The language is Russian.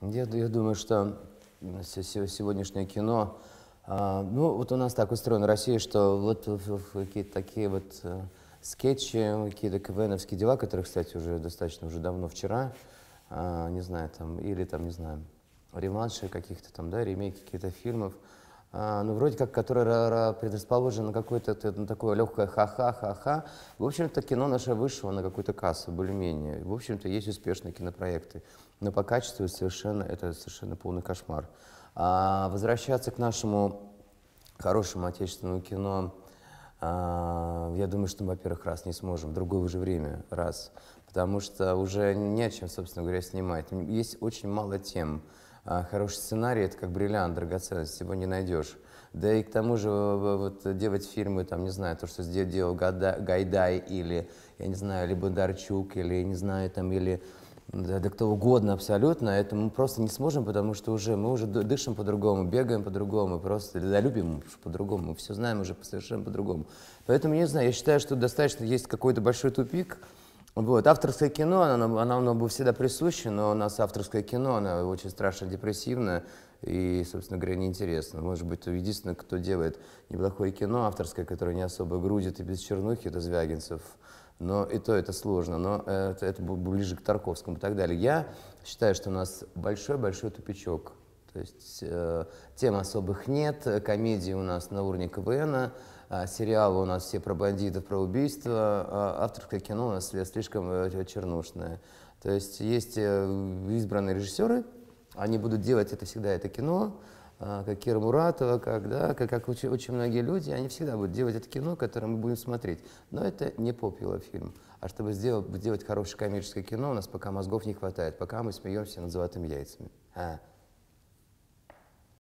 Я, я думаю, что сегодняшнее кино, а, ну вот у нас так устроена Россия, что вот какие-то такие вот э, скетчи, какие-то КВНовские дела, которые, кстати, уже достаточно уже давно вчера, а, не знаю, там, или там, не знаю, реванши каких-то там, да, ремейки каких-то фильмов – а, ну, вроде как, которая предрасположена на какое-то на такое легкое ха-ха-ха-ха. В общем-то, кино наше вышло на какую-то кассу, более-менее. В общем-то, есть успешные кинопроекты, но по качеству совершенно, это совершенно полный кошмар. А возвращаться к нашему хорошему отечественному кино, а, я думаю, что мы, во-первых, раз не сможем, в другое уже время, раз. Потому что уже не о чем, собственно говоря, снимать. Есть очень мало тем. А, хороший сценарий — это как бриллиант, драгоценность, его не найдешь. Да и к тому же э, вот э, делать фильмы, там, не знаю, то, что делал Гайдай или, я не знаю, либо Бондарчук, или, не знаю, там, или да, да кто угодно абсолютно, это мы просто не сможем, потому что уже мы уже дышим по-другому, бегаем по-другому, просто да, любим по-другому, все знаем уже совершенно по-другому. Поэтому, не знаю, я считаю, что достаточно есть какой-то большой тупик, вот. Авторское кино, оно, оно, оно было всегда присуще, но у нас авторское кино, оно очень страшно депрессивно и, собственно говоря, неинтересно. Может быть, то единственное, кто делает неплохое кино авторское, которое не особо грузит и без чернухи, это Звягинцев. Но и то это сложно, но это, это ближе к Тарковскому и так далее. Я считаю, что у нас большой-большой тупичок – то есть э, тем особых нет, комедии у нас на уровне КВН, а сериалы у нас все про бандитов, про убийства, а авторское кино у нас слишком э, чернушное. То есть есть э, избранные режиссеры, они будут делать это всегда, это кино, а, как Кира Муратова, как, да, как, как очень, очень многие люди, они всегда будут делать это кино, которое мы будем смотреть. Но это не попило фильм. А чтобы сделать, сделать хорошее коммерческое кино, у нас пока мозгов не хватает, пока мы смеемся над золотыми яйцами. А.